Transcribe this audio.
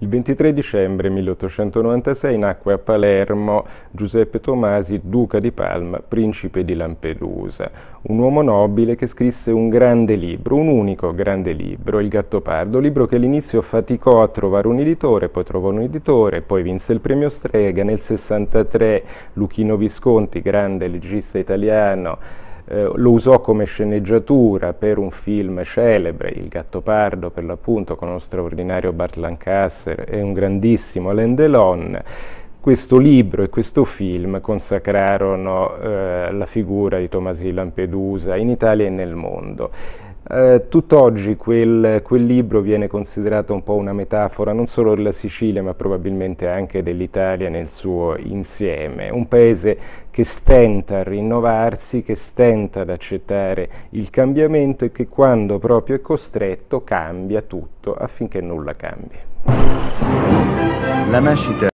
Il 23 dicembre 1896 nacque a Palermo Giuseppe Tomasi, duca di Palma, principe di Lampedusa, un uomo nobile che scrisse un grande libro, un unico grande libro, Il Gattopardo, libro che all'inizio faticò a trovare un editore, poi trovò un editore, poi vinse il premio Strega, nel 1963 Luchino Visconti, grande legista italiano, eh, lo usò come sceneggiatura per un film celebre, Il Gattopardo per l'appunto, con uno straordinario Bart Lancaster e un grandissimo Alain Delon questo libro e questo film consacrarono eh, la figura di Tomasi Lampedusa in Italia e nel mondo. Eh, tutt'oggi quel, quel, libro viene considerato un po' una metafora non solo della Sicilia ma probabilmente anche dell'Italia nel suo insieme, un paese che stenta a rinnovarsi, che stenta ad accettare il cambiamento e che quando proprio è costretto cambia tutto affinché nulla cambi. La nascita